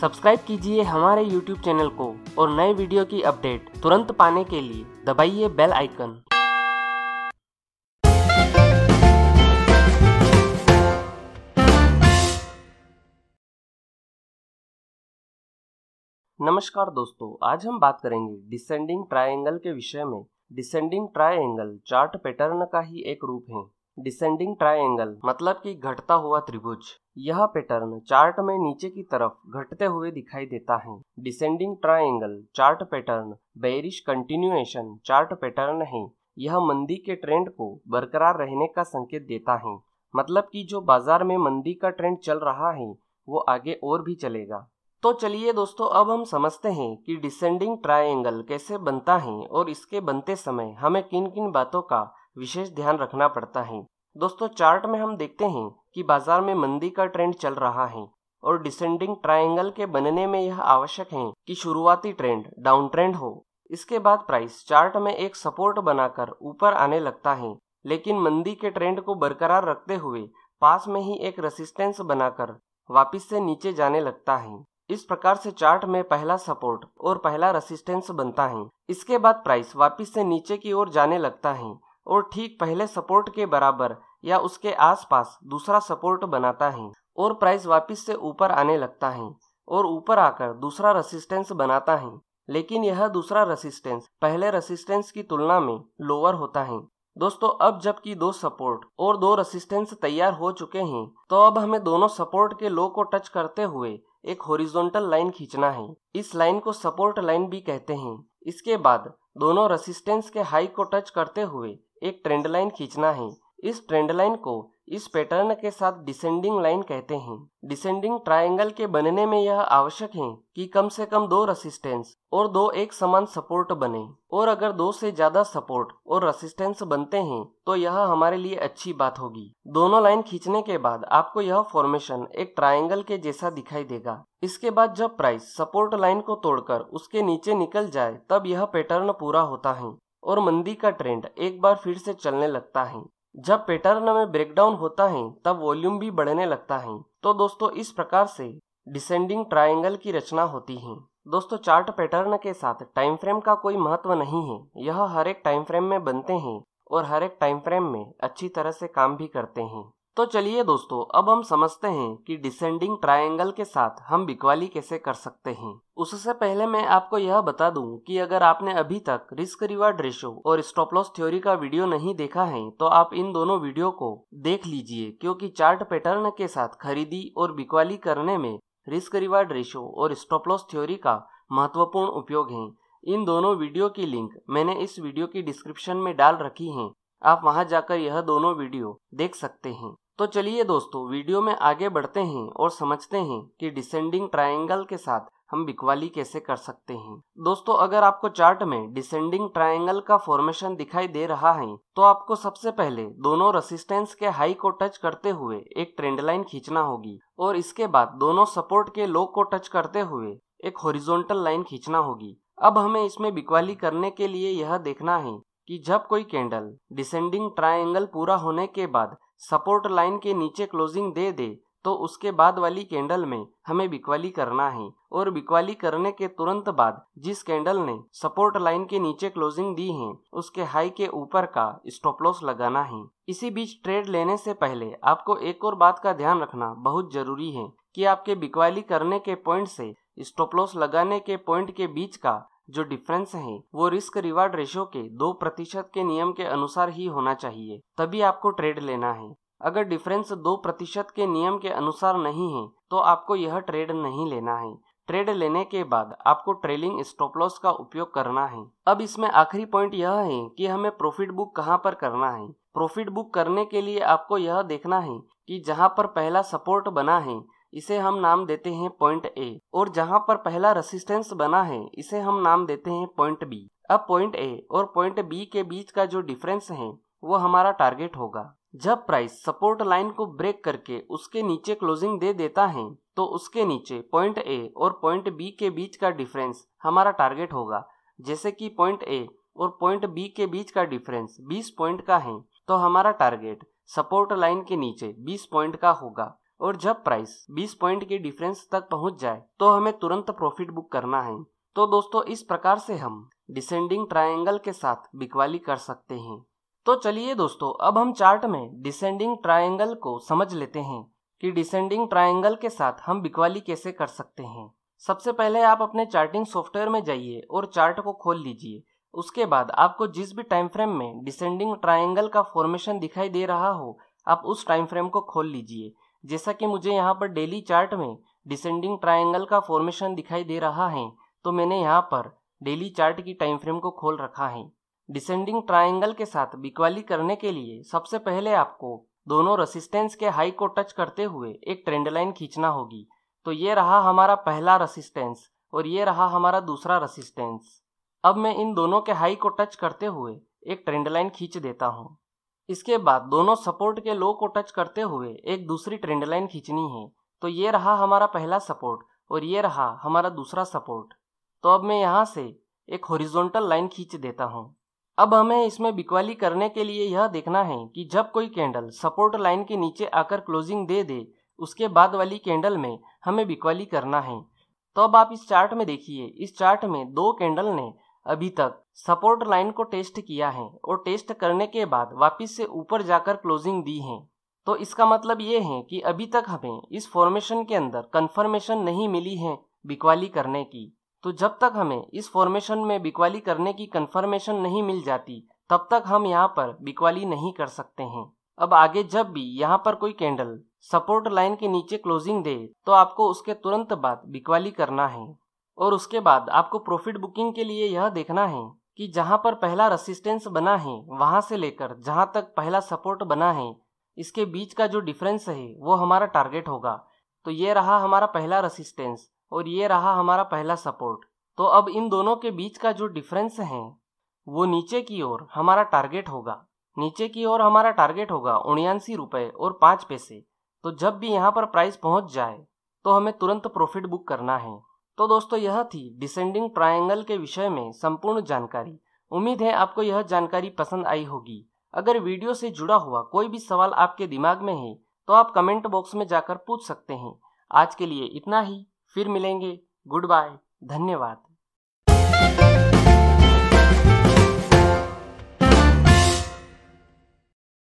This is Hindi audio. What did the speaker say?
सब्सक्राइब कीजिए हमारे यूट्यूब चैनल को और नए वीडियो की अपडेट तुरंत पाने के लिए दबाइए बेल आइकन नमस्कार दोस्तों आज हम बात करेंगे डिसेंडिंग ट्रायंगल के विषय में डिसेंडिंग ट्रायंगल चार्ट पैटर्न का ही एक रूप है डिसेंडिंग ट्रायंगल मतलब कि घटता हुआ त्रिभुज यह पैटर्न चार्ट में नीचे की तरफ घटते हुए दिखाई देता है descending triangle chart pattern bearish continuation chart pattern है यह मंदी के ट्रेंड को बरकरार रहने का संकेत देता है मतलब कि जो बाजार में मंदी का ट्रेंड चल रहा है वो आगे और भी चलेगा तो चलिए दोस्तों अब हम समझते हैं कि डिसेंडिंग ट्रायंगल कैसे बनता है और इसके बनते समय हमें किन किन बातों का विशेष ध्यान रखना पड़ता है दोस्तों चार्ट में हम देखते हैं कि बाजार में मंदी का ट्रेंड चल रहा है और डिसेंडिंग ट्रायंगल के बनने में यह आवश्यक है कि शुरुआती ट्रेंड डाउन ट्रेंड हो इसके बाद प्राइस चार्ट में एक सपोर्ट बनाकर ऊपर आने लगता है लेकिन मंदी के ट्रेंड को बरकरार रखते हुए पास में ही एक रेसिस्टेंस बनाकर वापिस से नीचे जाने लगता है इस प्रकार से चार्ट में पहला सपोर्ट और पहला रेसिस्टेंस बनता है इसके बाद प्राइस वापिस से नीचे की ओर जाने लगता है और ठीक पहले सपोर्ट के बराबर या उसके आसपास दूसरा सपोर्ट बनाता है और प्राइस वापस से ऊपर आने लगता है और ऊपर आकर दूसरा रेसिस्टेंस बनाता है लेकिन यह दूसरा रेसिस्टेंस पहले रेसिस्टेंस की तुलना में लोअर होता है दोस्तों अब जबकि दो सपोर्ट और दो रेसिस्टेंस तैयार हो चुके हैं तो अब हमें दोनों सपोर्ट के लो को टच करते हुए एक होरिजोनटल लाइन खींचना है इस लाइन को सपोर्ट लाइन भी कहते हैं इसके बाद दोनों रेसिस्टेंस के हाई को टच करते हुए एक ट्रेंड लाइन खींचना है इस ट्रेंड लाइन को इस पैटर्न के साथ डिसेंडिंग लाइन कहते हैं डिसेंडिंग ट्रायंगल के बनने में यह आवश्यक है कि कम से कम दो रेसिस्टेंस और दो एक समान सपोर्ट बने और अगर दो से ज्यादा सपोर्ट और रेसिस्टेंस बनते हैं तो यह हमारे लिए अच्छी बात होगी दोनों लाइन खींचने के बाद आपको यह फॉर्मेशन एक ट्रायंगल के जैसा दिखाई देगा इसके बाद जब प्राइस सपोर्ट लाइन को तोड़कर उसके नीचे निकल जाए तब यह पैटर्न पूरा होता है और मंदी का ट्रेंड एक बार फिर से चलने लगता है जब पैटर्न में ब्रेकडाउन होता है तब वॉल्यूम भी बढ़ने लगता है तो दोस्तों इस प्रकार से डिसेंडिंग ट्रायंगल की रचना होती है दोस्तों चार्ट पैटर्न के साथ टाइम फ्रेम का कोई महत्व नहीं है यह हर एक टाइम फ्रेम में बनते हैं और हर एक टाइम फ्रेम में अच्छी तरह से काम भी करते हैं तो चलिए दोस्तों अब हम समझते हैं कि डिसेंडिंग ट्रायंगल के साथ हम बिकवाली कैसे कर सकते हैं उससे पहले मैं आपको यह बता दूं कि अगर आपने अभी तक रिस्क रिवार्ड रेशो और स्टॉप लॉस थ्योरी का वीडियो नहीं देखा है तो आप इन दोनों वीडियो को देख लीजिए क्योंकि चार्ट पैटर्न के साथ खरीदी और बिकवाली करने में रिस्क रिवार्ड रेशो और स्टॉप लॉस थ्योरी का महत्वपूर्ण उपयोग है इन दोनों वीडियो की लिंक मैंने इस वीडियो की डिस्क्रिप्शन में डाल रखी है आप वहां जाकर यह दोनों वीडियो देख सकते हैं तो चलिए दोस्तों वीडियो में आगे बढ़ते हैं और समझते हैं कि डिसेंडिंग ट्रायंगल के साथ हम बिकवाली कैसे कर सकते हैं दोस्तों अगर आपको चार्ट में डिसेंडिंग ट्रायंगल का फॉर्मेशन दिखाई दे रहा है तो आपको सबसे पहले दोनों रेसिस्टेंस के हाई को टच करते हुए एक ट्रेंड लाइन खींचना होगी और इसके बाद दोनों सपोर्ट के लो को टच करते हुए एक हॉरिजोंटल लाइन खींचना होगी अब हमें इसमें बिकवाली करने के लिए यह देखना है कि जब कोई कैंडल डिसेंडिंग ट्रायंगल पूरा होने के बाद सपोर्ट लाइन के नीचे क्लोजिंग दे दे तो उसके बाद वाली कैंडल में हमें बिकवाली करना है और बिकवाली करने के तुरंत बाद जिस कैंडल ने सपोर्ट लाइन के नीचे क्लोजिंग दी है उसके हाई के ऊपर का स्टॉप लॉस लगाना है इसी बीच ट्रेड लेने से पहले आपको एक और बात का ध्यान रखना बहुत जरूरी है कि आपके बिकवाली करने के पॉइंट से स्टॉप लॉस लगाने के पॉइंट के बीच का जो डिफरेंस है वो रिस्क रिवार्ड रेशो के दो प्रतिशत के नियम के अनुसार ही होना चाहिए तभी आपको ट्रेड लेना है अगर डिफरेंस दो प्रतिशत के नियम के अनुसार नहीं है तो आपको यह ट्रेड नहीं लेना है ट्रेड लेने के बाद आपको ट्रेलिंग स्टॉप लॉस का उपयोग करना है अब इसमें आखिरी पॉइंट यह है कि हमें प्रॉफिट बुक कहाँ पर करना है प्रॉफिट बुक करने के लिए आपको यह देखना है कि जहाँ पर पहला सपोर्ट बना है इसे हम नाम देते हैं पॉइंट ए और जहाँ पर पहला रेसिस्टेंस बना है इसे हम नाम देते हैं पॉइंट बी अब पॉइंट ए और पॉइंट बी के बीच का जो डिफरेंस है वो हमारा टारगेट होगा जब प्राइस सपोर्ट लाइन को ब्रेक करके उसके नीचे क्लोजिंग दे देता है तो उसके नीचे पॉइंट ए और पॉइंट बी के बीच का डिफरेंस हमारा टारगेट होगा जैसे कि पॉइंट ए और पॉइंट बी के बीच का डिफरेंस 20 पॉइंट का है तो हमारा टारगेट सपोर्ट लाइन के नीचे 20 पॉइंट का होगा और जब प्राइस 20 पॉइंट के डिफरेंस तक पहुंच जाए तो हमें तुरंत प्रॉफिट बुक करना है तो दोस्तों इस प्रकार से हम डिसेंडिंग ट्रायंगल के साथ बिकवाली कर सकते हैं तो चलिए दोस्तों अब हम चार्ट में डिसेंडिंग ट्रायंगल को समझ लेते हैं कि डिसेंडिंग ट्रायंगल के साथ हम बिकवाली कैसे कर सकते हैं सबसे पहले आप अपने चार्टिंग सॉफ्टवेयर में जाइए और चार्ट को खोल लीजिए उसके बाद आपको जिस भी टाइम फ्रेम में डिसेंडिंग ट्रायंगल का फॉर्मेशन दिखाई दे रहा हो आप उस टाइम फ्रेम को खोल लीजिए जैसा कि मुझे यहाँ पर डेली चार्ट में डिसेंडिंग ट्रायंगल का फॉर्मेशन दिखाई दे रहा है तो मैंने यहाँ पर डेली चार्ट की टाइम फ्रेम को खोल रखा है डिसेंडिंग ट्रायंगल के साथ बिकवाली करने के लिए सबसे पहले आपको दोनों रसिस्टेंस के हाई को टच करते हुए एक ट्रेंड लाइन खींचना होगी तो ये रहा हमारा पहला रसिस्टेंस और ये रहा हमारा दूसरा रसिस्टेंस अब मैं इन दोनों के हाई को टच करते हुए एक ट्रेंड लाइन खींच देता हूँ इसके बाद दोनों सपोर्ट के लो को टच करते हुए एक दूसरी ट्रेंड लाइन खींचनी है तो ये रहा हमारा पहला सपोर्ट और ये रहा हमारा दूसरा सपोर्ट तो अब मैं यहाँ से एक हॉरिजॉन्टल लाइन खींच देता हूँ अब हमें इसमें बिकवाली करने के लिए यह देखना है कि जब कोई कैंडल सपोर्ट लाइन के नीचे आकर क्लोजिंग दे दे उसके बाद वाली कैंडल में हमें बिकवाली करना है तो अब आप इस चार्ट में देखिए इस चार्ट में दो कैंडल ने अभी तक सपोर्ट लाइन को टेस्ट किया है और टेस्ट करने के बाद वापस से ऊपर जाकर क्लोजिंग दी है तो इसका मतलब ये है कि अभी तक हमें इस फॉर्मेशन के अंदर कन्फर्मेशन नहीं मिली है बिकवाली करने की तो जब तक हमें इस फॉर्मेशन में बिकवाली करने की कन्फर्मेशन नहीं मिल जाती तब तक हम यहाँ पर बिकवाली नहीं कर सकते हैं अब आगे जब भी यहाँ पर कोई कैंडल सपोर्ट लाइन के नीचे क्लोजिंग दे तो आपको उसके तुरंत बाद बिकवाली करना है और उसके बाद आपको प्रॉफिट बुकिंग के लिए यह देखना है कि जहाँ पर पहला रेसिस्टेंस बना है वहां से लेकर जहां तक पहला सपोर्ट बना है इसके बीच का जो डिफरेंस है वो हमारा टारगेट होगा तो ये रहा हमारा पहला रेसिस्टेंस और ये रहा हमारा पहला सपोर्ट तो अब इन दोनों के बीच का जो डिफरेंस है वो नीचे की ओर हमारा टारगेट होगा नीचे की ओर हमारा टारगेट होगा उन्यासी रुपये और पाँच पैसे तो जब भी यहाँ पर प्राइस पहुँच जाए तो हमें तुरंत प्रॉफिट बुक करना है तो दोस्तों यह थी डिसेंडिंग ट्रायंगल के विषय में संपूर्ण जानकारी उम्मीद है आपको यह जानकारी पसंद आई होगी अगर वीडियो से जुड़ा हुआ कोई भी सवाल आपके दिमाग में है तो आप कमेंट बॉक्स में जाकर पूछ सकते हैं आज के लिए इतना ही फिर मिलेंगे गुड बाय धन्यवाद